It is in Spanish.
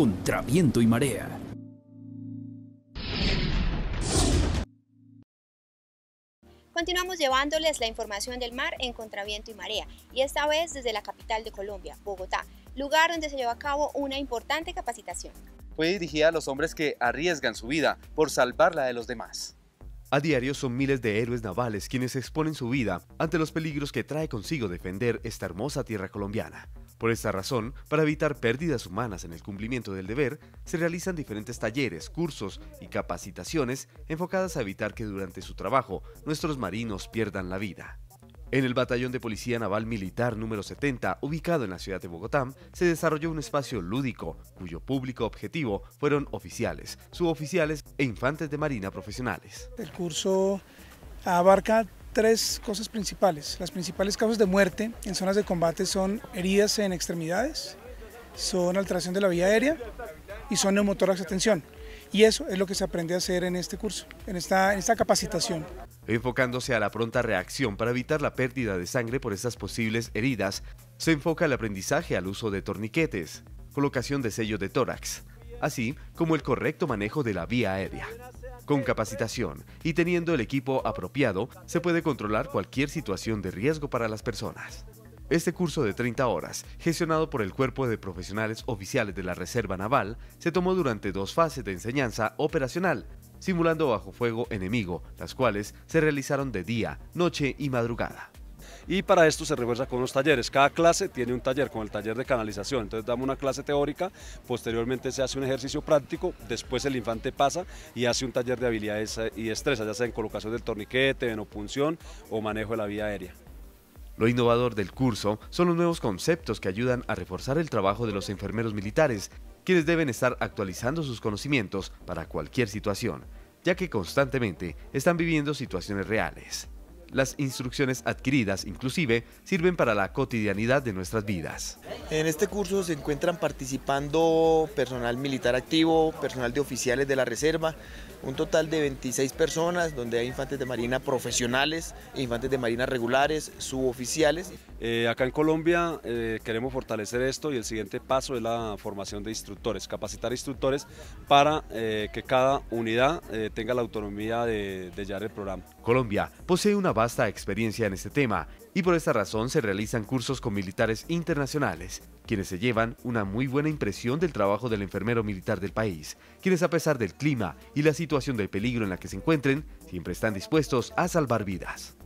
Contraviento y marea. Continuamos llevándoles la información del mar en contraviento y marea, y esta vez desde la capital de Colombia, Bogotá, lugar donde se llevó a cabo una importante capacitación. Fue dirigida a los hombres que arriesgan su vida por salvarla de los demás. A diario son miles de héroes navales quienes exponen su vida ante los peligros que trae consigo defender esta hermosa tierra colombiana. Por esta razón, para evitar pérdidas humanas en el cumplimiento del deber, se realizan diferentes talleres, cursos y capacitaciones enfocadas a evitar que durante su trabajo nuestros marinos pierdan la vida. En el Batallón de Policía Naval Militar número 70, ubicado en la ciudad de Bogotá, se desarrolló un espacio lúdico, cuyo público objetivo fueron oficiales, suboficiales e infantes de marina profesionales. El curso abarca tres cosas principales. Las principales causas de muerte en zonas de combate son heridas en extremidades, son alteración de la vía aérea y son neumotórax de tensión. Y eso es lo que se aprende a hacer en este curso, en esta, capacitación. Enfocándose a la pronta reacción para evitar la pérdida de sangre por estas posibles heridas, se enfoca el aprendizaje al uso de torniquetes, colocación de sello de tórax, así como el correcto manejo de la vía aérea. Con capacitación y teniendo el equipo apropiado, se puede controlar cualquier situación de riesgo para las personas. Este curso de 30 horas, gestionado por el Cuerpo de Profesionales Oficiales de la Reserva Naval, se tomó durante dos fases de enseñanza operacional, simulando bajo fuego enemigo, las cuales se realizaron de día, noche y madrugada y para esto se refuerza con los talleres. Cada clase tiene un taller, con el taller de canalización. Entonces damos una clase teórica, posteriormente se hace un ejercicio práctico, después el infante pasa y hace un taller de habilidades eh, y destrezas, ya sea en colocación del torniquete, opunción o manejo de la vía aérea. Lo innovador del curso son los nuevos conceptos que ayudan a reforzar el trabajo de los enfermeros militares, quienes deben estar actualizando sus conocimientos para cualquier situación, ya que constantemente están viviendo situaciones reales. Las instrucciones adquiridas inclusive sirven para la cotidianidad de nuestras vidas. En este curso se encuentran participando personal militar activo, personal de oficiales de la reserva, un total de 26 personas donde hay infantes de marina profesionales, e infantes de marina regulares, suboficiales. Eh, acá en Colombia eh, queremos fortalecer esto y el siguiente paso es la formación de instructores, capacitar instructores para eh, que cada unidad tenga la autonomía de, de llevar el programa. Colombia posee una vasta experiencia en este tema y por esta razón se realizan cursos con militares internacionales, quienes se llevan una muy buena impresión del trabajo del enfermero militar del país, quienes a pesar del clima y la situación de peligro en la que se encuentren, siempre están dispuestos a salvar vidas.